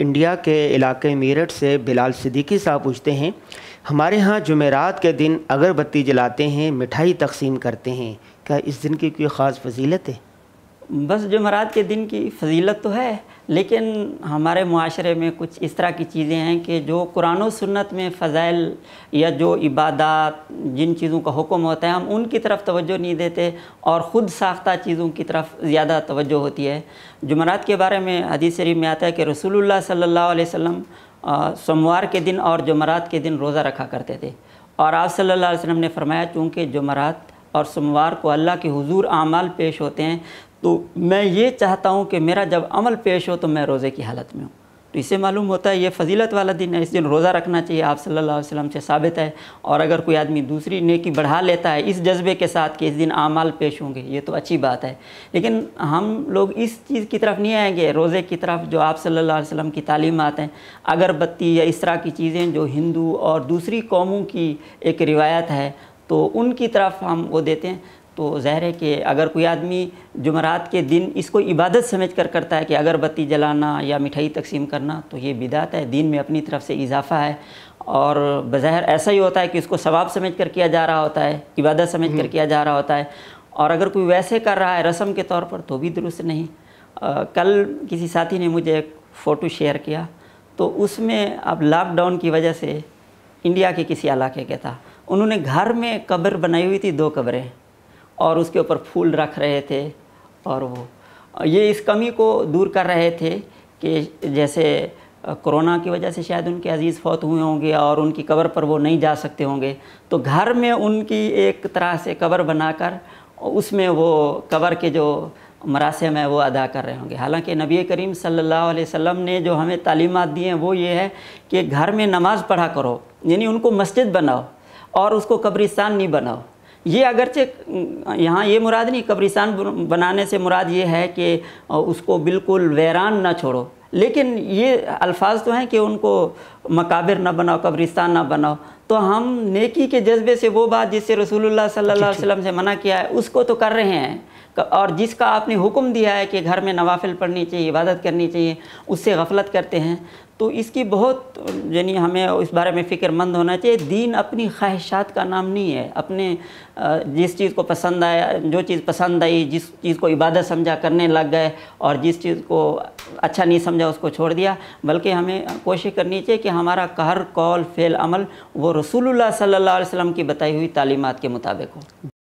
India के इलाके मेरठ से बिलाल सिद्दीकी साहब पूछते हैं हमारे यहाँ जुमेरात के दिन अगरबत्ती जलाते हैं मिठाई तकसीम करते हैं क्या इस दिन की कोई ख़ास फजीलत है बस जुमेरात के दिन की फजीलत तो है लेकिन हमारे माशरे में कुछ इस तरह की चीज़ें हैं कि जो कुरान सुन्नत में फ़जाइल या जो इबादत जिन चीज़ों का हुक्म होता है हम उनकी तरफ तवज्जो नहीं देते और ख़ुद साख्ता चीज़ों की तरफ ज़्यादा तवज्जो होती है जुमेरात के बारे में हदीस शरीफ में आता है कि रसूलुल्लाह सल्लल्लाहु अलैहि वसल्लम सोमवार के दिन और जुमेरात के दिन रोज़ा रखा करते थे और आप सल्लल्लाहु अलैहि वसल्लम ने फरमाया चूँकि जुमेरात और सोमवार को अल्लाह के हुजूर आमाल पेश होते हैं तो मैं ये चाहता हूँ कि मेरा जब अमल पेश हो तो मैं रोज़े की हालत में हूँ तो इसे मालूम होता है ये फजीलत वाला दिन है इस दिन रोज़ा रखना चाहिए आप सल्लल्लाहु अलैहि वसल्लम से साबित है और अगर कोई आदमी दूसरी नेकी बढ़ा लेता है इस जज्बे के साथ कि इस दिन आमाल पेश होंगे ये तो अच्छी बात है लेकिन हम लोग इस चीज़ की तरफ नहीं आएंगे रोज़े की तरफ जो आप सल्लल्लाहु अलैहि वसल्लम की तालीमत हैं अगरबत्ती या इस तरह की चीज़ें जो हिंदू और दूसरी कौमों की एक रिवायत है तो उनकी तरफ हम वो देते हैं तो ज़ाहिर है कि अगर कोई आदमी जुमरात के दिन इसको इबादत समझ कर करता है कि अगरबत्ती जलाना या मिठाई तकसीम करना तो ये बिदात है दिन में अपनी तरफ से इजाफ़ा है और बज़ाहिर ऐसा ही होता है कि इसको सवाब समझ कर किया जा रहा होता है इबादत समझ कर हम्म। किया जा रहा होता है और अगर कोई वैसे कर रहा है रस्म के तौर पर तो भी दुरुस्त नहीं आ, कल किसी साथी ने मुझे एक फ़ोटो शेयर किया तो उसमें अब लॉकडाउन की वजह से इंडिया के किसी इलाके के था उन्होंने घर में कब्र बनाई हुई थी दो कब्रें और उसके ऊपर फूल रख रहे थे और वो ये इस कमी को दूर कर रहे थे कि जैसे कोरोना की वजह से शायद उनके अजीज़ फौत हुए होंगे और उनकी कब्र पर वो नहीं जा सकते होंगे तो घर में उनकी एक तरह से कब्र बनाकर उसमें वो कब्र के जो मरासम है वो अदा कर रहे होंगे हालांकि नबी करीम सल्लल्लाहु अलैहि वसल्लम ने जो हमें तालीमत दी हैं वो ये है कि घर में नमाज़ पढ़ा करो यानी उनको मस्जिद बनाओ और उसको कब्रिस्तान नहीं बनाओ ये अगरचे यहाँ ये मुराद नहीं कब्रिस्तान बनाने से मुराद ये है कि उसको बिल्कुल वैरान ना छोड़ो लेकिन ये अल्फाज तो हैं कि उनको मकाबिर ना बनाओ कब्रिस्तान ना बनाओ तो हम नेकी के जज्बे से वो बात जिससे रसूलुल्लाह सल्लल्लाहु अलैहि वसल्लम से मना किया है उसको तो कर रहे हैं और जिसका आपने हुक्म दिया है कि घर में नवाफिल पढ़नी चाहिए इबादत करनी चाहिए उससे गफलत करते हैं तो इसकी बहुत यानी हमें इस बारे में फ़िक्रमंद होना चाहिए दीन अपनी ख्वाहिशात का नाम नहीं है अपने जिस चीज़ को पसंद आया जो चीज़ पसंद आई जिस चीज़ को इबादत समझा करने लग गए और जिस चीज़ को अच्छा नहीं समझा उसको छोड़ दिया बल्कि हमें कोशिश करनी चाहिए कि हमारा कहर कौल फेल अमल वो रसूल सल्ला वसम की बताई हुई तालीमत के मुताबिक हो